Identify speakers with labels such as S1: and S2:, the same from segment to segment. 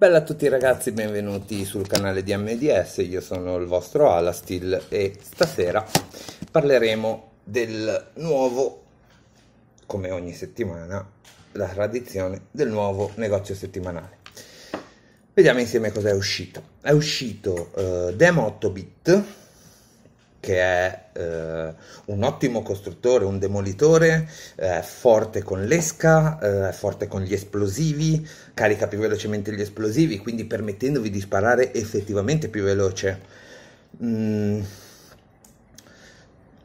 S1: Bella a tutti ragazzi, benvenuti sul canale di MDS, io sono il vostro Alastil e stasera parleremo del nuovo, come ogni settimana, la tradizione del nuovo negozio settimanale. Vediamo insieme cosa è uscito. È uscito eh, Dem 8 bit che è eh, un ottimo costruttore, un demolitore, eh, forte con l'esca, è eh, forte con gli esplosivi, carica più velocemente gli esplosivi, quindi permettendovi di sparare effettivamente più veloce. Mm.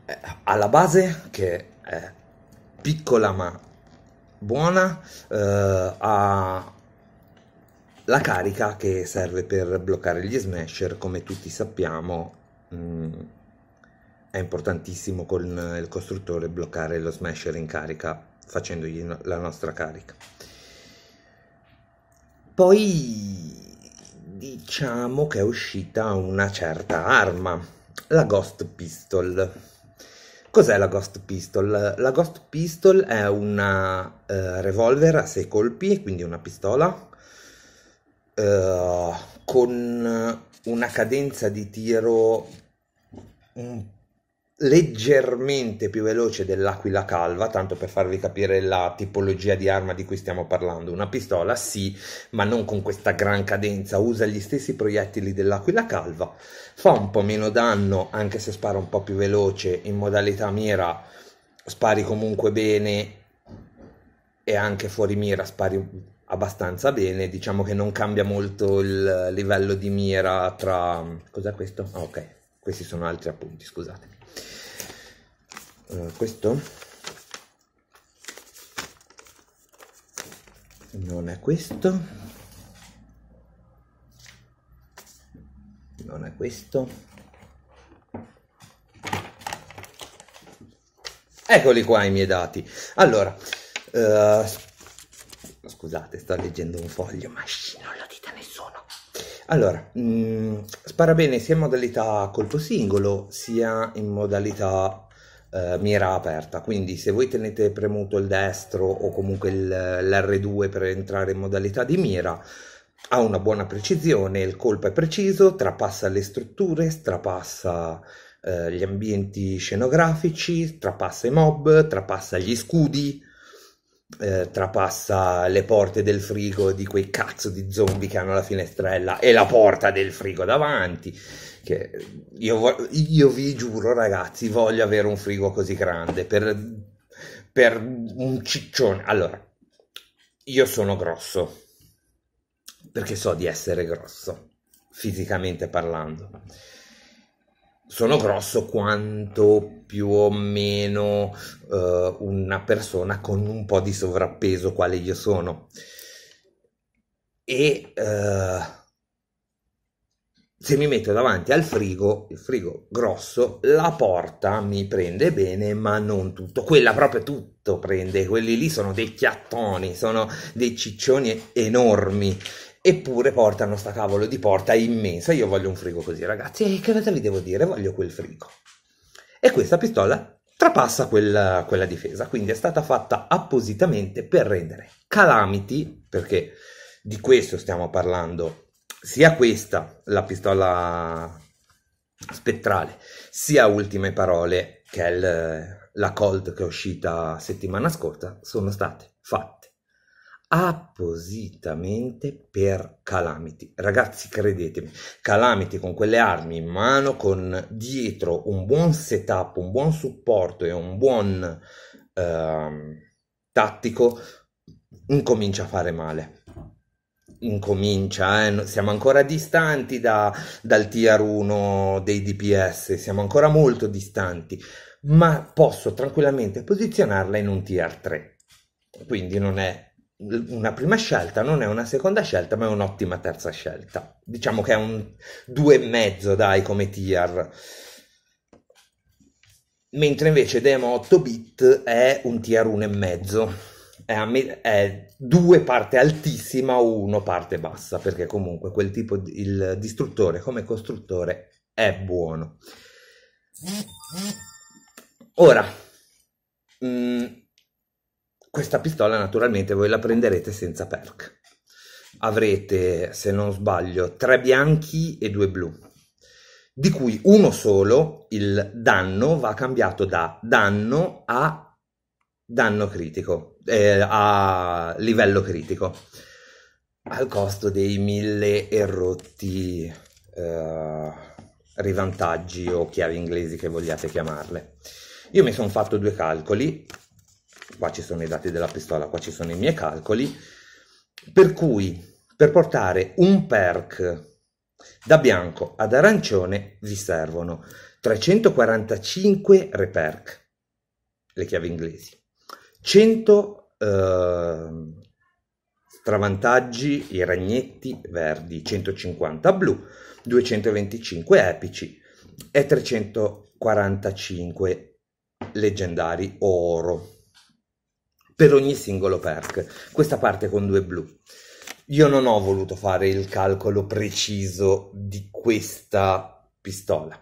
S1: Eh, alla base, che è piccola ma buona, eh, ha la carica che serve per bloccare gli smasher, come tutti sappiamo. Mm è importantissimo con il costruttore bloccare lo smasher in carica facendogli la nostra carica. Poi diciamo che è uscita una certa arma, la Ghost Pistol. Cos'è la Ghost Pistol? La Ghost Pistol è una eh, revolver a 6 colpi, quindi una pistola, eh, con una cadenza di tiro un leggermente più veloce dell'aquila calva, tanto per farvi capire la tipologia di arma di cui stiamo parlando. Una pistola sì, ma non con questa gran cadenza, usa gli stessi proiettili dell'aquila calva, fa un po' meno danno anche se spara un po' più veloce in modalità mira, spari comunque bene e anche fuori mira spari abbastanza bene, diciamo che non cambia molto il livello di mira tra cos'è questo? Ah, ok, questi sono altri appunti, scusate uh, questo non è questo non è questo eccoli qua i miei dati allora uh, scusate sto leggendo un foglio ma sci, allora, mh, mm, spara bene sia in modalità colpo singolo sia in modalità eh, mira aperta, quindi se voi tenete premuto il destro o comunque il, l'R2 per entrare in modalità di mira, ha una buona precisione, il colpo è preciso, trapassa le strutture, strapassa eh, gli ambienti scenografici, trapassa i mob, trapassa gli scudi, eh, trapassa le porte del frigo di quei cazzo di zombie che hanno la finestrella e la porta del frigo davanti. Che io, io vi giuro, ragazzi, voglio avere un frigo così grande per, per un ciccione. Allora, io sono grosso perché so di essere grosso, fisicamente parlando sono grosso quanto più o meno uh, una persona con un po' di sovrappeso quale io sono. E uh, se mi metto davanti al frigo, il frigo grosso, la porta mi prende bene, ma non tutto, quella proprio tutto prende, quelli lì sono dei chiattoni, sono dei ciccioni enormi eppure portano sta cavolo di porta immensa. Io voglio un frigo così, ragazzi. E che cosa vi devo dire? Voglio quel frigo. E questa pistola trapassa quella, quella difesa, quindi è stata fatta appositamente per rendere calamity, perché di questo stiamo parlando, sia questa, la pistola spettrale, sia Ultime Parole, che è il, la Colt che è uscita settimana scorsa, sono state fatte appositamente per Calamity. Ragazzi, credetemi, Calamity con quelle armi in mano, con dietro un buon setup, un buon supporto e un buon eh, tattico, incomincia a fare male. Incomincia, eh? siamo ancora distanti da, dal tier 1 dei DPS, siamo ancora molto distanti, ma posso tranquillamente posizionarla in un tier 3. Quindi non è una prima scelta, non è una seconda scelta, ma è un'ottima terza scelta. Diciamo che è un due e mezzo, dai come tier. Mentre invece Demo 8 bit è un tier 1,5. È, è due parte altissima uno parte bassa, perché comunque quel tipo di il distruttore come costruttore è buono. Ora, mh, mm, questa pistola naturalmente voi la prenderete senza perk. Avrete, se non sbaglio, tre bianchi e due blu, di cui uno solo, il danno, va cambiato da danno a danno critico, eh, a livello critico, al costo dei mille errotti eh, rivantaggi o chiavi inglesi che vogliate chiamarle. Io mi sono fatto due calcoli qua ci sono i dati della pistola, qua ci sono i miei calcoli, per cui per portare un perk da bianco ad arancione vi servono 345 reperk, le chiavi inglesi, 100 eh, travantaggi, i ragnetti verdi, 150 blu, 225 epici e 345 leggendari oro per ogni singolo perk, questa parte con due blu. Io non ho voluto fare il calcolo preciso di questa pistola,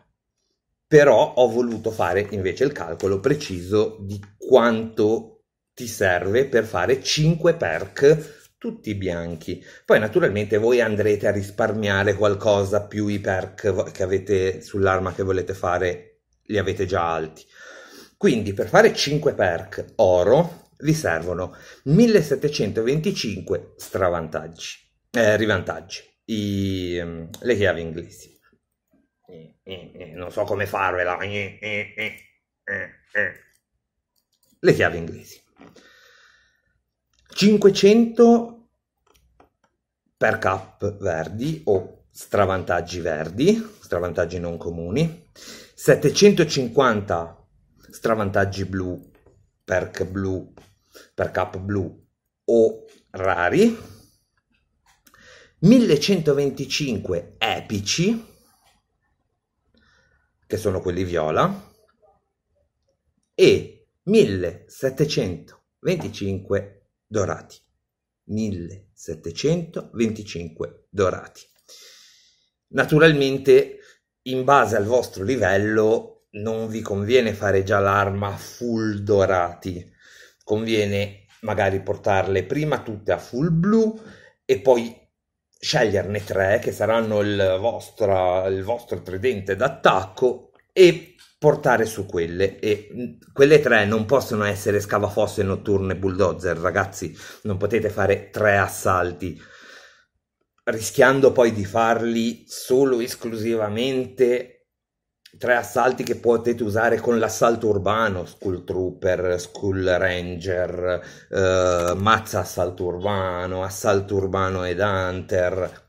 S1: però ho voluto fare invece il calcolo preciso di quanto ti serve per fare 5 perk tutti bianchi. Poi naturalmente voi andrete a risparmiare qualcosa più i perk che avete sull'arma che volete fare, li avete già alti. Quindi per fare 5 perk oro vi servono 1725 stravantaggi, eh, rivantaggi, i, mm, le chiavi inglesi. Eh, eh, eh, non so come farvela. Le chiavi inglesi. 500 per cap verdi o stravantaggi verdi, stravantaggi non comuni, 750 stravantaggi blu perk blu, perk up blu o rari, 1125 epici, che sono quelli viola, e 1725 dorati. 1725 dorati. Naturalmente, in base al vostro livello, non vi conviene fare già l'arma full dorati, conviene magari portarle prima tutte a full blu e poi sceglierne tre che saranno il, vostra, il vostro tridente d'attacco e portare su quelle e mm, quelle tre non possono essere scavafosse notturne bulldozer ragazzi non potete fare tre assalti rischiando poi di farli solo esclusivamente tre assalti che potete usare con l'assalto urbano, Skull Trooper, Skull Ranger, eh, Mazza Assalto Urbano, Assalto Urbano ed Hunter.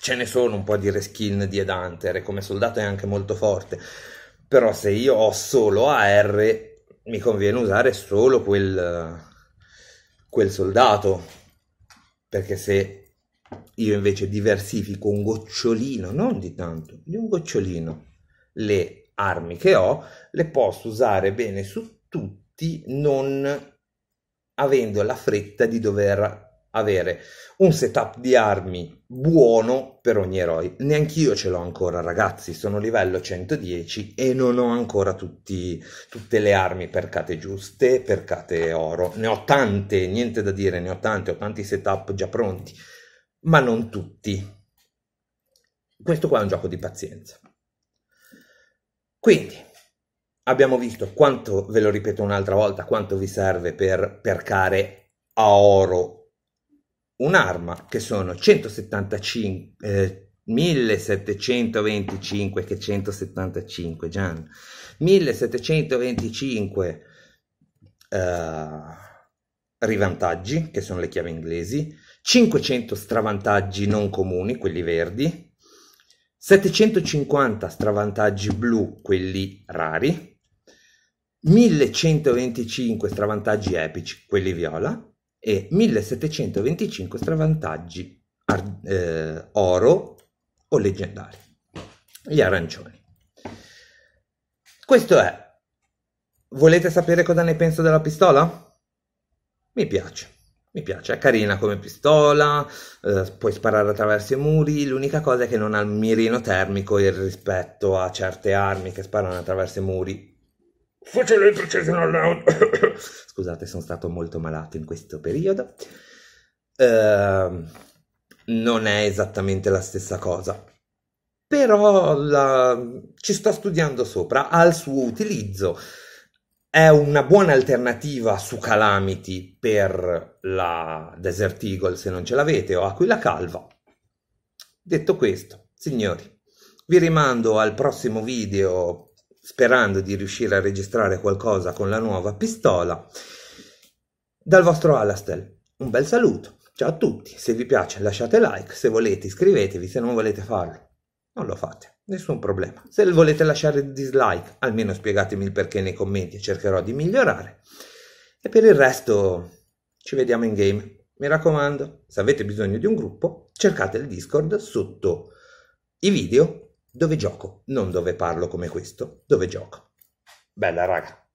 S1: Ce ne sono un po' di reskin di Ed Hunter e come soldato è anche molto forte. Però se io ho solo AR mi conviene usare solo quel, quel soldato. Perché se io invece diversifico un gocciolino, non di tanto, di un gocciolino, le armi che ho, le posso usare bene su tutti, non avendo la fretta di dover avere un setup di armi buono per ogni eroe. Neanch'io ce l'ho ancora, ragazzi. Sono livello 110 e non ho ancora tutti, tutte le armi percate giuste, percate oro. Ne ho tante, niente da dire, ne ho tante, ho tanti setup già pronti, ma non tutti. Questo qua è un gioco di pazienza. Quindi abbiamo visto quanto, ve lo ripeto un'altra volta, quanto vi serve per percare a oro un'arma che sono 175, eh, 1725 che 175 Gian, 1725 eh, rivantaggi che sono le chiavi inglesi, 500 stravantaggi non comuni, quelli verdi, 750 stravantaggi blu, quelli rari, 1125 stravantaggi epici, quelli viola, e 1725 stravantaggi ar- eh, oro o leggendari, gli arancioni. Questo è. Volete sapere cosa ne penso della pistola? Mi piace. Mi piace, è carina come pistola, eh, puoi sparare attraverso i muri, l'unica cosa è che non ha il mirino termico il rispetto a certe armi che sparano attraverso i muri. Fucile precision allowed. Scusate, sono stato molto malato in questo periodo. Eh, non è esattamente la stessa cosa, però la... ci sto studiando sopra, al suo utilizzo è una buona alternativa su Calamity per la Desert Eagle se non ce l'avete o Aquila Calva. Detto questo, signori, vi rimando al prossimo video sperando di riuscire a registrare qualcosa con la nuova pistola. Dal vostro Alastel, un bel saluto. Ciao a tutti, se vi piace lasciate like, se volete iscrivetevi, se non volete farlo non lo fate. Nessun problema. Se volete lasciare dislike, almeno spiegatemi il perché nei commenti cercherò di migliorare. E per il resto ci vediamo in game. Mi raccomando, se avete bisogno di un gruppo, cercate il Discord sotto i video dove gioco, non dove parlo come questo, dove gioco. Bella raga.